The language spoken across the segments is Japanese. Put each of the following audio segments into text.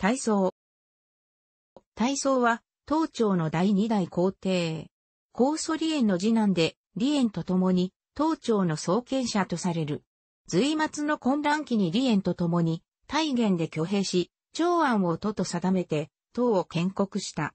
体操。体操は、東朝の第二代皇帝。高祖李縁の次男で、李園と共に、東朝の創建者とされる。隋末の混乱期に李園と共に、大元で挙兵し、長安を都と定めて、党を建国した。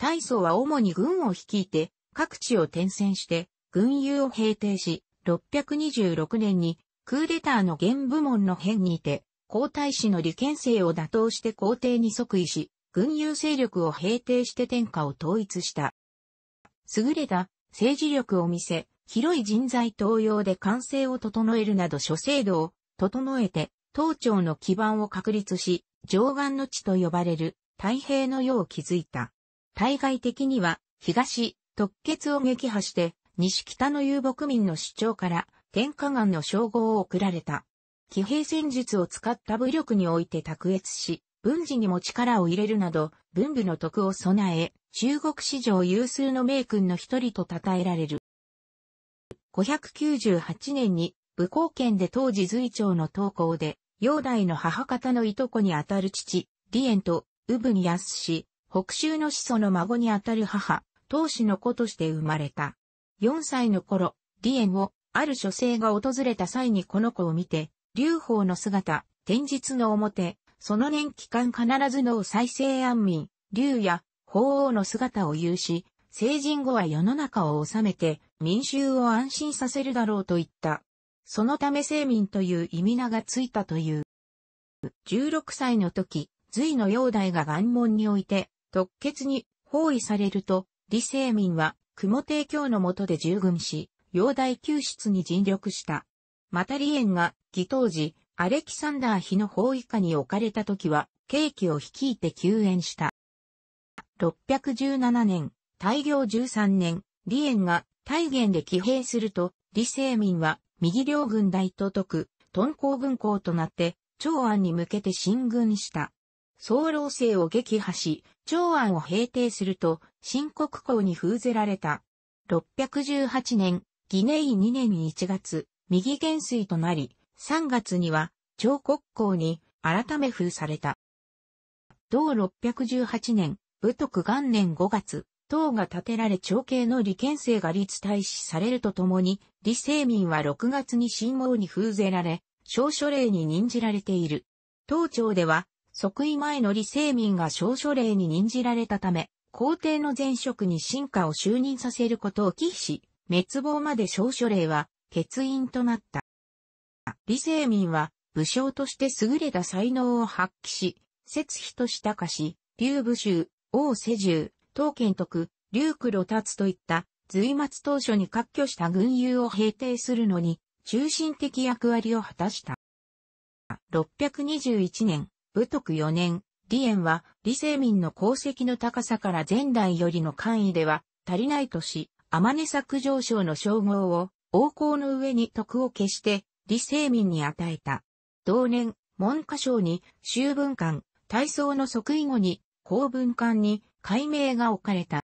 大宗は主に軍を率いて、各地を転戦して、軍友を平定し、626年に、クーデターの現部門の変にて、皇太子の利権性を打倒して皇帝に即位し、軍友勢力を平定して天下を統一した。優れた政治力を見せ、広い人材登用で完成を整えるなど諸制度を整えて、東朝の基盤を確立し、上岸の地と呼ばれる太平の世を築いた。対外的には、東、突決を撃破して、西北の遊牧民の主張から、天下岸の称号を送られた。騎兵戦術を使った武力において卓越し、文字にも力を入れるなど、文武の徳を備え、中国史上有数の名君の一人と称えられる。598年に、武功圏で当時随長の投稿で、煬代の母方のいとこにあたる父、李縁と、宇部に安し、北州の始祖の孫にあたる母、当氏の子として生まれた。4歳の頃、李縁を、ある書生が訪れた際にこの子を見て、劉邦の姿、天日の表、その年期間必ずの再生安民、劉や法王の姿を有し、成人後は世の中を治めて民衆を安心させるだろうと言った。そのため聖民という意味名がついたという。16歳の時、隋の煬帝が元門において、特決に包囲されると、李聖民は、雲帝教の下で従軍し、煬帝救出に尽力した。またリエンが、義当時、アレキサンダー妃の包囲下に置かれた時は、刑期を率いて救援した。617年、大行13年、李ンが大元で騎兵すると、李世民は右両軍大都督、敦煌軍港となって、長安に向けて進軍した。総老星を撃破し、長安を平定すると、新国港に封ぜられた。618年、ギネイ2年1月、右元帥となり、3月には、張国公に改め封された。同618年、武徳元年5月、党が建てられ朝廷の李建生が立大使されるとともに、李世民は6月に新王に封ぜられ、小書令に任じられている。当庁では、即位前の李世民が小書令に任じられたため、皇帝の前職に進化を就任させることを忌避し、滅亡まで小書令は欠員となった。李世民は武将として優れた才能を発揮し、節費としたかし、劉武州、王世獣、東建徳、劉黒達といった随末当初に割拠した軍友を平定するのに、中心的役割を果たした。621年、武徳4年、李炎は李世民の功績の高さから前代よりの官位では足りないとし、天根作上将の称号を王侯の上に徳を消して、李世民に与えた。同年、文科省に、修文官、体操の即位後に、公文官に、改名が置かれた。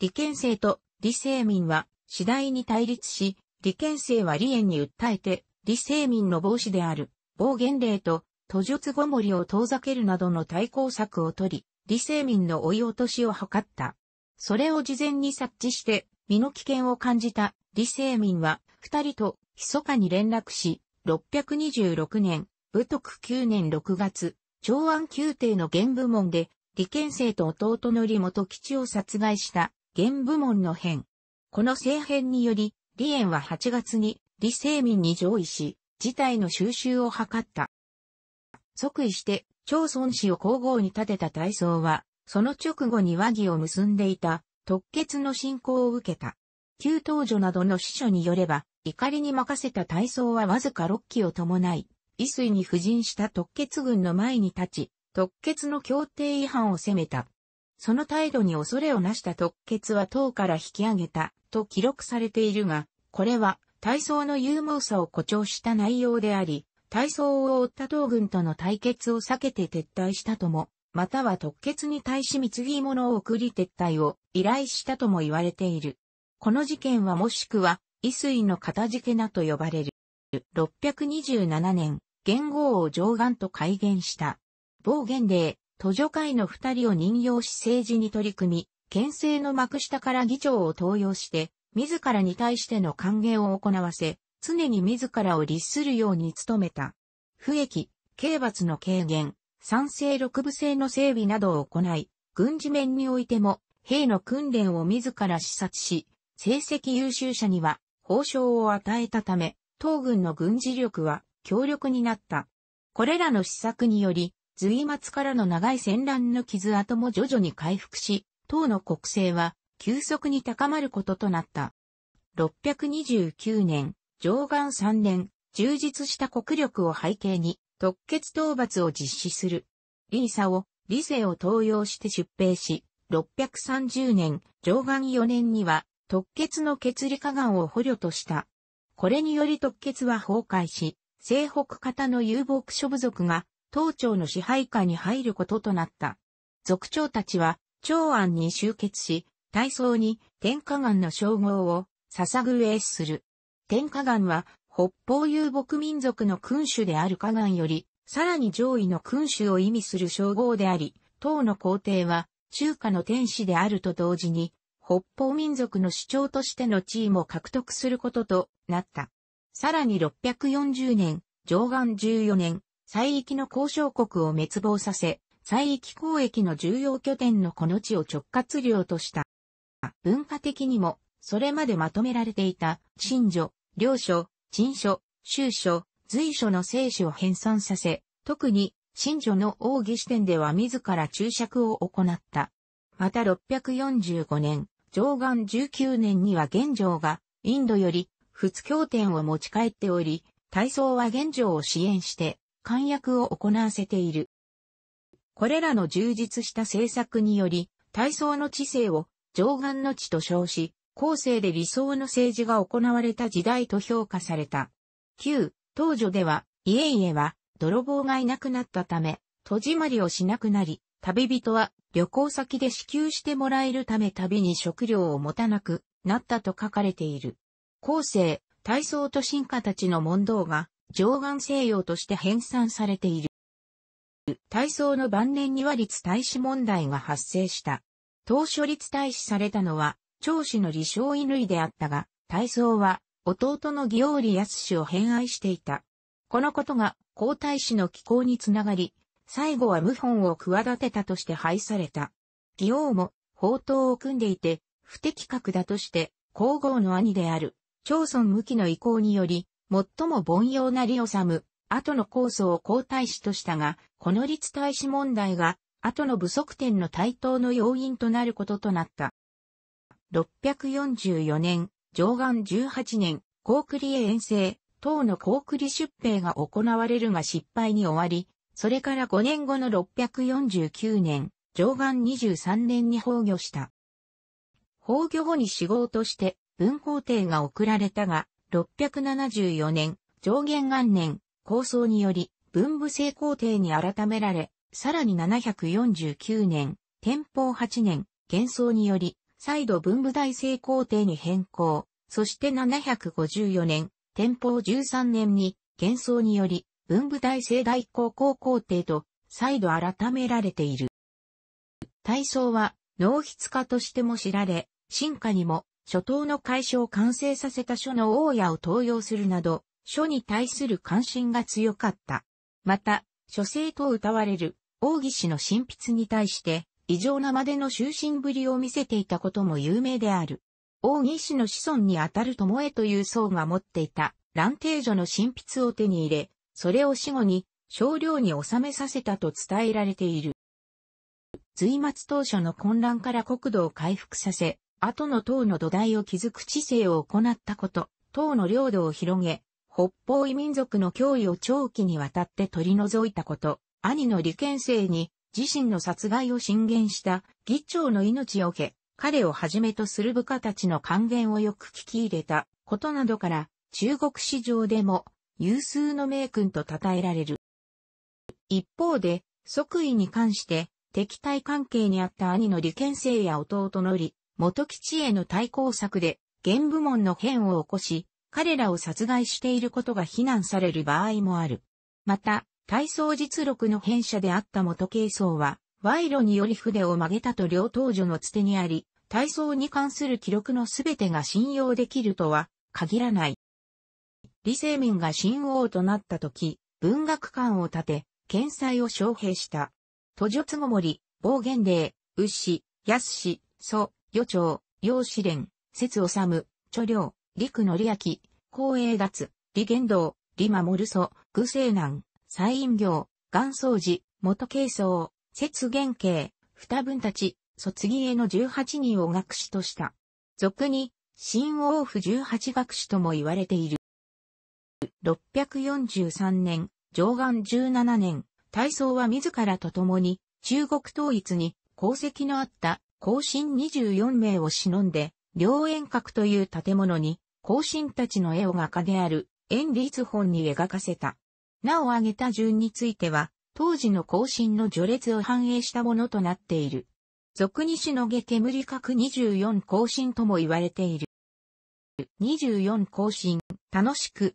李建生と李世民は、次第に対立し、李建生は李園に訴えて、李世民の帽子である、暴言令と、途術ごもりを遠ざけるなどの対抗策を取り、李世民の追い落としを図った。それを事前に察知して、身の危険を感じた李世民は二人と密かに連絡し、626年、武徳9年6月、長安宮廷の玄武門で、李建成と弟の李元吉を殺害した玄武門の変。この政変により、李縁は8月に李世民に上位し、事態の収拾を図った。即位して、長孫氏を皇后に立てた大僧は、その直後に和議を結んでいた、特決の信仰を受けた。旧東女などの司書によれば、怒りに任せた体操はわずか6機を伴い、伊水に布陣した特決軍の前に立ち、特決の協定違反を責めた。その態度に恐れをなした特決は党から引き上げた、と記録されているが、これは、体操の勇猛さを誇張した内容であり、体操を追った党軍との対決を避けて撤退したとも、または特決に対し貢ぎ物を送り撤退を依頼したとも言われている。この事件はもしくは、遺水の片付けなと呼ばれる。627年、元号を上岸と改元した。暴言令、途上会の二人を任用し政治に取り組み、県政の幕下から議長を登用して、自らに対しての歓迎を行わせ、常に自らを律するように努めた。不益、刑罰の軽減、賛成六部制の整備などを行い、軍事面においても、兵の訓練を自ら視察し、成績優秀者には、報奨を与えたため、東軍の軍事力は強力になった。これらの施策により、随末からの長い戦乱の傷跡も徐々に回復し、党の国勢は急速に高まることとなった。629年、上岸3年、充実した国力を背景に、特決討伐を実施する。リーサを、理性を登用して出兵し、630年、上岸4年には、突血の血理下岩を捕虜とした。これにより突血は崩壊し、西北方の遊牧諸部族が、東朝の支配下に入ることとなった。族長たちは、長安に集結し、大層に天下岩の称号を捧ぐ英する。天下岩は北方遊牧民族の君主である加岩より、さらに上位の君主を意味する称号であり、唐の皇帝は中華の天使であると同時に、北方民族の主張としての地位も獲得することとなった。さらに640年、上岸14年、西域の交渉国を滅亡させ、西域交易の重要拠点のこの地を直轄領とした。文化的にも、それまでまとめられていた、新書、領書、陳書、修書、随書の聖書を編纂させ、特に、新書の奥義視点では自ら注釈を行った。また645年、上岸19年には玄奘がインドより仏教典を持ち帰っており、体操は玄奘を支援して簡役を行わせている。これらの充実した政策により、体操の知性を上岸の地と称し、後世で理想の政治が行われた時代と評価された。旧、東女では、家々は泥棒がいなくなったため、戸締まりをしなくなり、旅人は旅行先で支給してもらえるため旅に食料を持たなくなったと書かれている。後世、大操と進化たちの問答が上岸西洋として編纂されている。大操の晩年には立大使問題が発生した。当初立大使されたのは、長子の李承乾であったが、大操は弟の義王李康氏を偏愛していた。このことが皇太子の寄稿につながり、最後は謀反を企てたとして廃された。義王も、法刀を組んでいて、不適格だとして、皇后の兄である、長孫無期の意向により、最も凡庸な李治、後の構想を皇太子としたが、この立太子問題が、後の不足点の対等の要因となることとなった。644年、上岸18年、高栗へ遠征、唐の高栗出兵が行われるが失敗に終わり、それから5年後の649年、上岸23年に崩御した。崩御後に死亡として文皇帝が送られたが、674年、上元元年、構想により、文部聖皇帝に改められ、さらに749年、天保8年、幻想により、再度文部大聖皇帝に変更、そして754年、天保13年に、幻想により、文武大聖大高校皇帝と再度改められている。体操は脳筆家としても知られ、進化にも初頭の解消を完成させた書の大家を登用するなど、書に対する関心が強かった。また、書生と謳われる王義氏の神筆に対して異常なまでの終身ぶりを見せていたことも有名である。王義氏の子孫にあたる友へという僧が持っていた蘭定女の神筆を手に入れ、それを死後に少量に収めさせたと伝えられている。随末当初の混乱から国土を回復させ、後の唐の土台を築く知性を行ったこと、唐の領土を広げ、北方異民族の脅威を長期にわたって取り除いたこと、兄の利権生に自身の殺害を進言した議長の命を受け、彼をはじめとする部下たちの還元をよく聞き入れたことなどから、中国市場でも有数の名君と称えられる。一方で、即位に関して、敵対関係にあった兄の利権生や弟の利、元吉への対抗策で、現部門の変を起こし、彼らを殺害していることが非難される場合もある。また、体操実録の変者であった元慶僧は、賄賂により筆を曲げたと両当女のつてにあり、体操に関する記録のすべてが信用できるとは限らない。李世民が新王となった時、文学館を建て、検裁を招聘した。途上つごもり、暴言令、牛氏、安氏、祖、予長、陽子連、節治、著領、陸のりあき、光栄月、李玄道、李守祖、具西南、西院行、元宗寺、元慶宗、節元慶、二分たち、卒業への十八人を学士とした。俗に、新王府十八学士とも言われている。643年、上岸17年、大宗は自らと共に中国統一に功績のあった後進24名を忍んで、両円閣という建物に後進たちの絵を画家である円立本に描かせた。なお挙げた順については、当時の後進の序列を反映したものとなっている。俗にしのげ煙閣24後進とも言われている。24後進、楽しく、